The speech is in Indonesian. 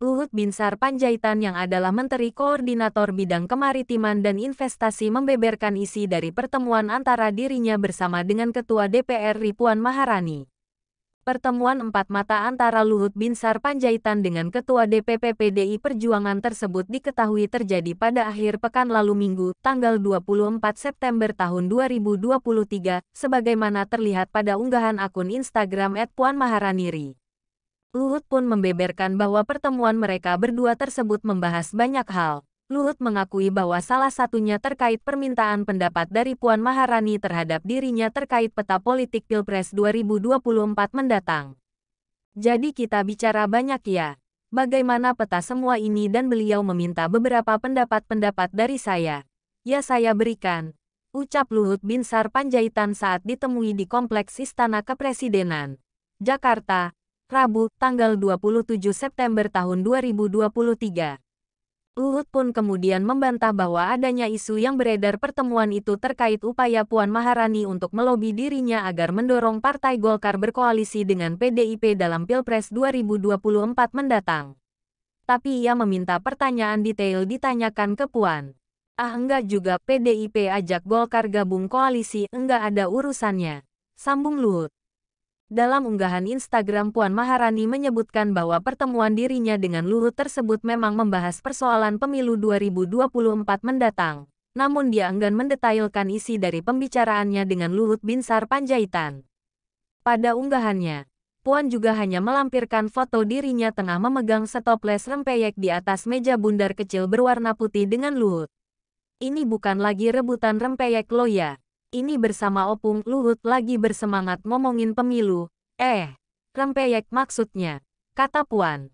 Luhut Binsar Panjaitan yang adalah Menteri Koordinator Bidang Kemaritiman dan Investasi membeberkan isi dari pertemuan antara dirinya bersama dengan Ketua DPR Ripuan Maharani. Pertemuan empat mata antara Luhut Binsar Panjaitan dengan Ketua DPP PDI Perjuangan tersebut diketahui terjadi pada akhir pekan lalu Minggu, tanggal 24 September tahun 2023, sebagaimana terlihat pada unggahan akun Instagram @puanmaharaniri. Luhut pun membeberkan bahwa pertemuan mereka berdua tersebut membahas banyak hal. Luhut mengakui bahwa salah satunya terkait permintaan pendapat dari Puan Maharani terhadap dirinya terkait peta politik Pilpres 2024 mendatang. Jadi kita bicara banyak ya, bagaimana peta semua ini dan beliau meminta beberapa pendapat-pendapat dari saya. Ya saya berikan, ucap Luhut Binsar Panjaitan saat ditemui di Kompleks Istana Kepresidenan, Jakarta, Rabu, tanggal 27 September tahun 2023. Luhut pun kemudian membantah bahwa adanya isu yang beredar pertemuan itu terkait upaya Puan Maharani untuk melobi dirinya agar mendorong Partai Golkar berkoalisi dengan PDIP dalam Pilpres 2024 mendatang. Tapi ia meminta pertanyaan detail ditanyakan ke Puan. Ah enggak juga PDIP ajak Golkar gabung koalisi enggak ada urusannya. Sambung Luhut. Dalam unggahan Instagram Puan Maharani menyebutkan bahwa pertemuan dirinya dengan Luhut tersebut memang membahas persoalan pemilu 2024 mendatang. Namun dia enggan mendetailkan isi dari pembicaraannya dengan Luhut Binsar Panjaitan. Pada unggahannya, Puan juga hanya melampirkan foto dirinya tengah memegang setoples rempeyek di atas meja bundar kecil berwarna putih dengan Luhut. Ini bukan lagi rebutan rempeyek loya ini bersama Opung Luhut lagi bersemangat ngomongin pemilu, eh, rempeyek maksudnya, kata Puan.